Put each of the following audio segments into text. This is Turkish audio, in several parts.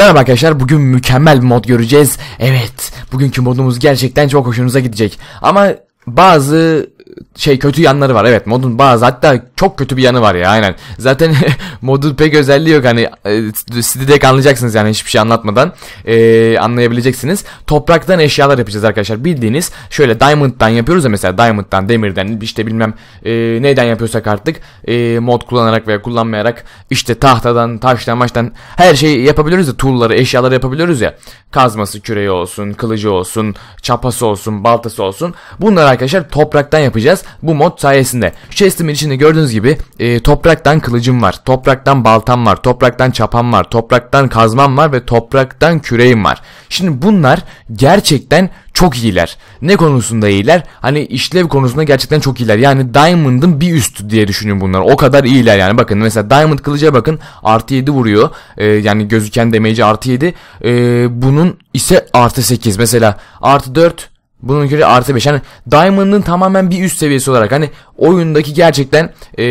Merhaba arkadaşlar bugün mükemmel bir mod göreceğiz. Evet bugünkü modumuz gerçekten çok hoşunuza gidecek. Ama bazı şey kötü yanları var. Evet modun bazı hatta çok kötü bir yanı var ya aynen. Zaten modun pek özelliği yok hani e, direkt anlayacaksınız yani hiçbir şey anlatmadan ee, anlayabileceksiniz. Topraktan eşyalar yapacağız arkadaşlar. Bildiğiniz şöyle diamond'dan yapıyoruz ya mesela diamond'dan, demirden işte bilmem e, neyden yapıyorsak artık e, mod kullanarak veya kullanmayarak işte tahtadan, taştan, maçtan her şeyi yapabiliyoruz ya tool'ları, eşyaları yapabiliyoruz ya. Kazması, küreği olsun, kılıcı olsun, çapası olsun, baltası olsun. Bunlar arkadaşlar topraktan yapacağız yapacağız. Bu mod sayesinde. chestimin içinde gördüğünüz gibi e, topraktan kılıcım var. Topraktan baltam var. Topraktan çapam var. Topraktan kazmam var ve topraktan küreğim var. Şimdi bunlar gerçekten çok iyiler. Ne konusunda iyiler? Hani işlev konusunda gerçekten çok iyiler. Yani Diamond'ın bir üstü diye düşünün bunlar. O kadar iyiler yani. Bakın mesela Diamond kılıca bakın. Artı 7 vuruyor. Ee, yani gözüken demeyici artı 7. Ee, bunun ise artı 8. Mesela artı 4 bunun göre artı 5. Yani Diamond'ın tamamen bir üst seviyesi olarak hani oyundaki gerçekten e,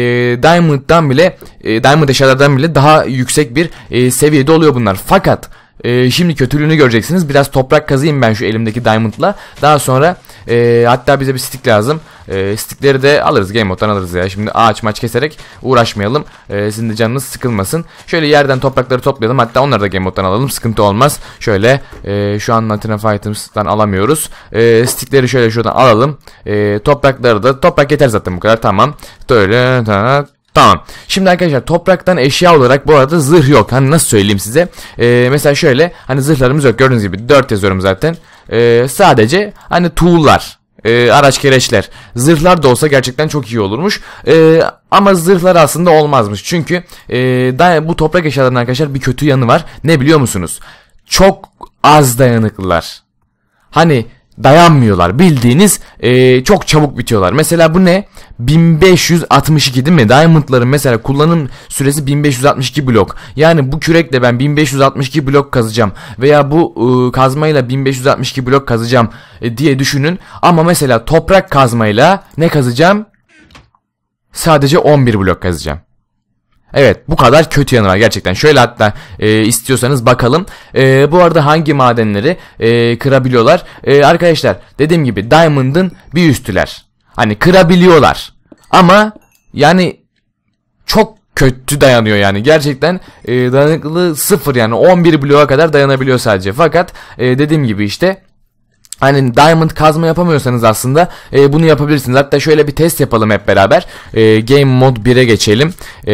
Diamond'dan bile e, Diamond eşyalardan bile daha yüksek bir e, seviyede oluyor bunlar. Fakat e, şimdi kötülüğünü göreceksiniz. Biraz toprak kazıyım ben şu elimdeki diamond'la. Daha sonra e, hatta bize bir stick lazım. E, stickleri de alırız Game Mode'dan alırız ya. Şimdi ağaç maç keserek uğraşmayalım. E, sizin de canınız sıkılmasın. Şöyle yerden toprakları toplayalım. Hatta onları da Game Mode'dan alalım. Sıkıntı olmaz. Şöyle e, şu an Latin of alamıyoruz. E, stickleri şöyle şuradan alalım. E, toprakları da toprak yeter zaten bu kadar. Tamam. Böyle Tamam. Şimdi arkadaşlar topraktan eşya olarak bu arada zırh yok. Hani nasıl söyleyeyim size? Ee, mesela şöyle hani zırhlarımız yok. Gördüğünüz gibi 4 yazıyorum zaten. Ee, sadece hani tuğullar. E, araç kereçler. Zırhlar da olsa gerçekten çok iyi olurmuş. E, ama zırhlar aslında olmazmış. Çünkü e, daha bu toprak eşyalarının arkadaşlar bir kötü yanı var. Ne biliyor musunuz? Çok az dayanıklılar. Hani dayanmıyorlar. Bildiğiniz e, çok çabuk bitiyorlar. Mesela bu ne? 1562 değil mi? Diamond'ların mesela kullanım süresi 1562 blok. Yani bu kürekle ben 1562 blok kazacağım veya bu e, kazmayla 1562 blok kazacağım e, diye düşünün. Ama mesela toprak kazmayla ne kazacağım? Sadece 11 blok kazacağım. Evet bu kadar kötü yanı var gerçekten. Şöyle hatta e, istiyorsanız bakalım. E, bu arada hangi madenleri e, kırabiliyorlar? E, arkadaşlar dediğim gibi Diamond'ın bir üstüler. Hani kırabiliyorlar. Ama yani çok kötü dayanıyor yani gerçekten e, dayanıklılığı sıfır yani 11 bloğa kadar dayanabiliyor sadece fakat e, dediğim gibi işte Hani diamond kazma yapamıyorsanız aslında e, bunu yapabilirsiniz. Hatta şöyle bir test yapalım hep beraber. E, game mod 1'e geçelim. E,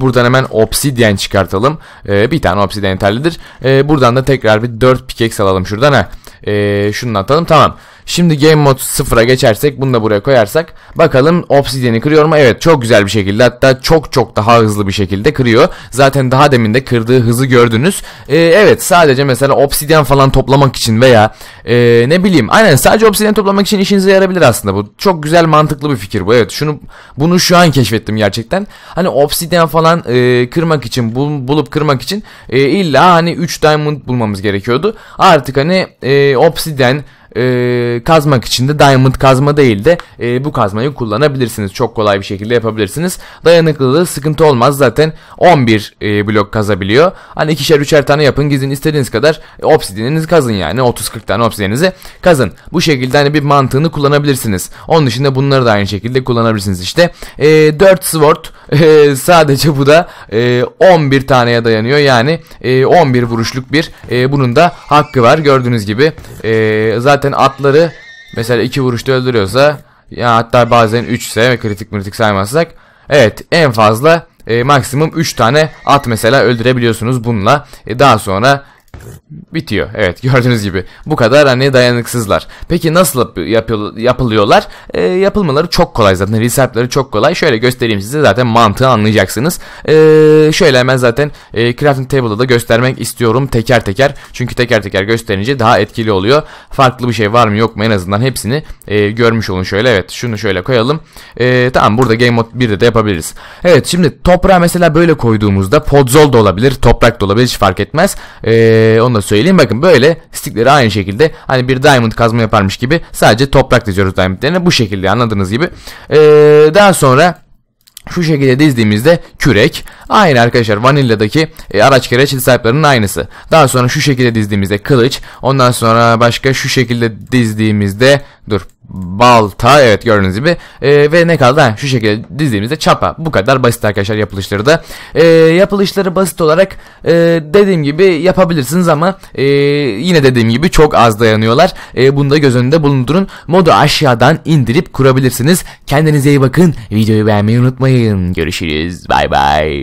buradan hemen obsidian çıkartalım. E, bir tane obsidian yeterlidir. E, buradan da tekrar bir 4 pickaxe alalım şuradan. Ha. E, şunu atalım tamam. Şimdi game mod 0'a geçersek bunu da buraya koyarsak bakalım obsidyeni kırıyor mu? Evet çok güzel bir şekilde hatta çok çok daha hızlı bir şekilde kırıyor. Zaten daha demin de kırdığı hızı gördünüz. Ee, evet sadece mesela obsidyen falan toplamak için veya e, ne bileyim aynen sadece obsidyen toplamak için işinize yarabilir aslında bu. Çok güzel mantıklı bir fikir bu evet şunu bunu şu an keşfettim gerçekten. Hani obsidyen falan e, kırmak için bul, bulup kırmak için e, illa hani 3 diamond bulmamız gerekiyordu. Artık hani e, obsidyen e, kazmak için de diamond kazma değil de e, bu kazmayı kullanabilirsiniz. Çok kolay bir şekilde yapabilirsiniz. Dayanıklılığı sıkıntı olmaz. Zaten 11 e, blok kazabiliyor. Hani ikişer üçer tane yapın. Gizin istediğiniz kadar e, obsidyeninizi kazın yani. 30-40 tane obsidyeninizi kazın. Bu şekilde hani bir mantığını kullanabilirsiniz. Onun dışında bunları da aynı şekilde kullanabilirsiniz işte. E, 4 sword e, sadece bu da e, 11 taneye dayanıyor. Yani e, 11 vuruşluk bir e, bunun da hakkı var. Gördüğünüz gibi e, zaten zaten atları mesela iki vuruşta öldürüyorsa ya hatta bazen 3 ise kritik kritik saymazsak evet en fazla e, maksimum 3 tane at mesela öldürebiliyorsunuz bununla. E, daha sonra bitiyor. Evet gördüğünüz gibi bu kadar hani dayanıksızlar. Peki nasıl yapıyor, yapılıyorlar? E, yapılmaları çok kolay zaten. Resetleri çok kolay. Şöyle göstereyim size zaten mantığı anlayacaksınız. E, şöyle hemen zaten e, crafting table'da da göstermek istiyorum teker teker. Çünkü teker teker gösterince daha etkili oluyor. Farklı bir şey var mı yok mu en azından hepsini e, görmüş olun şöyle. Evet şunu şöyle koyalım. E, tamam burada game mode 1'de de yapabiliriz. Evet şimdi toprağı mesela böyle koyduğumuzda podzol da olabilir, toprak da olabilir hiç fark etmez. Eee ee, onu da söyleyeyim. Bakın böyle stickleri aynı şekilde hani bir diamond kazma yaparmış gibi sadece toprak diziyoruz diamondlerine. Bu şekilde anladığınız gibi. Ee, daha sonra şu şekilde dizdiğimizde kürek aynı arkadaşlar vanilladaki e, araç gereç sahiplerinin aynısı. Daha sonra şu şekilde dizdiğimizde kılıç. Ondan sonra başka şu şekilde dizdiğimizde dur balta evet gördüğünüz gibi e, ve ne kaldı ha, şu şekilde dizdiğimizde çapa bu kadar basit arkadaşlar yapılışları da e, yapılışları basit olarak e, dediğim gibi yapabilirsiniz ama e, yine dediğim gibi çok az dayanıyorlar e, bunu da göz önünde bulundurun modu aşağıdan indirip kurabilirsiniz kendinize iyi bakın videoyu beğenmeyi unutmayın görüşürüz bay bay